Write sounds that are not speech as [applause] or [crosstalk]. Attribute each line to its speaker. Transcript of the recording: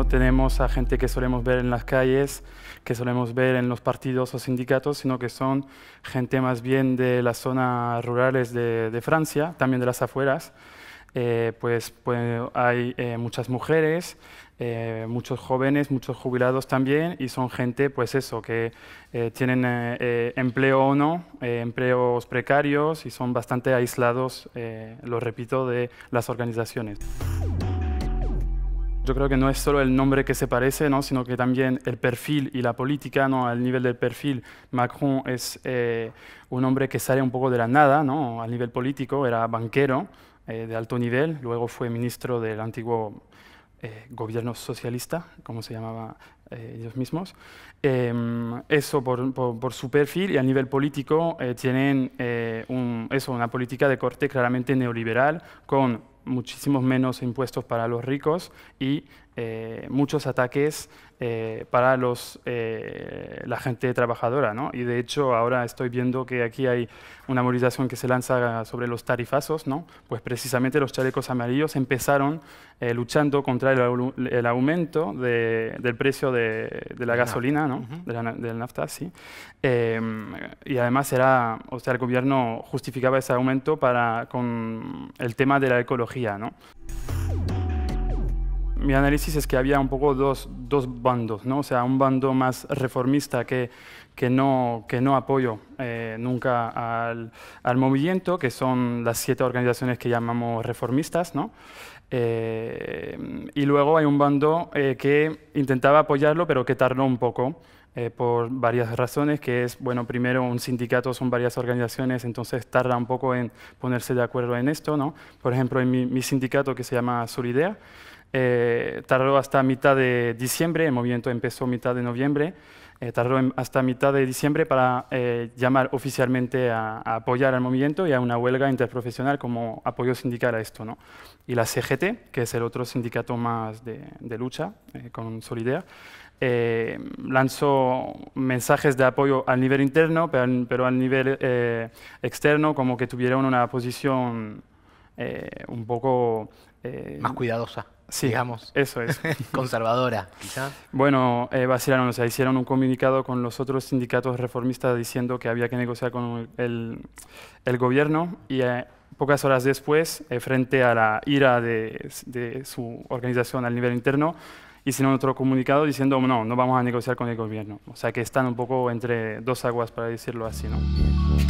Speaker 1: No tenemos a gente que solemos ver en las calles, que solemos ver en los partidos o sindicatos, sino que son gente más bien de las zonas rurales de, Francia, también de las afueras. Eh, pues, pues, hay eh, muchas mujeres, eh, muchos jóvenes, muchos jubilados también, y son gente, pues eso, que tienen empleo o no, empleos precarios y son bastante aislados, lo repito, de las organizaciones. Yo creo que no es solo el nombre que se parece, ¿no? sino que también el perfil y la política, ¿no? al nivel del perfil, Macron es eh, un hombre que sale un poco de la nada, ¿no? al nivel político, era banquero eh, de alto nivel, luego fue ministro del antiguo eh, gobierno socialista, como se llamaba ellos mismos. Em, eso por, su perfil y a nivel político tienen un, eso, una política de corte claramente neoliberal con muchísimos menos impuestos para los ricos y eh, muchos ataques eh, para los, eh, la gente trabajadora. ¿no? Y de hecho ahora estoy viendo que aquí hay una movilización que se lanza sobre los tarifazos, ¿no? pues precisamente los chalecos amarillos empezaron luchando contra el, aumento del precio de, la gasolina, ¿no? del nafta, sí. Em, y además era, o sea, el gobierno justificaba ese aumento para, con el tema de la ecología. ¿no? mi análisis es que había un poco dos, dos, bandos, ¿no? O sea, un bando más reformista que, que, no, que no apoyo eh, nunca al, movimiento, que son las siete organizaciones que llamamos reformistas, ¿no? Eh, y luego hay un bando eh, que intentaba apoyarlo, pero que tardó un poco. Eh, por varias razones, que es, bueno, primero un sindicato son varias organizaciones, entonces tarda un poco en ponerse de acuerdo en esto, ¿no? Por ejemplo, en mi, sindicato que se llama Solidea, eh, tardó hasta mitad de diciembre, el movimiento empezó mitad de noviembre, eh, tardó hasta mitad de diciembre para eh, llamar oficialmente a, apoyar al movimiento y a una huelga interprofesional como apoyo sindical a esto. ¿no? Y la CGT, que es el otro sindicato más de, lucha eh, con Solidea, eh, lanzó mensajes de apoyo al nivel interno, pero, pero al nivel externo como que tuvieron una posición un poco... más cuidadosa sí, digamos. Eso es. [laughs] Conservadora, quizá. Bueno, eh, vacilaron, o hicieron un comunicado con los otros sindicatos reformistas diciendo que había que negociar con el, gobierno y eh, pocas horas después, eh, frente a la ira de, su organización al nivel interno, hicieron otro comunicado diciendo, no, no vamos a negociar con el gobierno. O sea que están un poco entre dos aguas, para decirlo así. ¿no?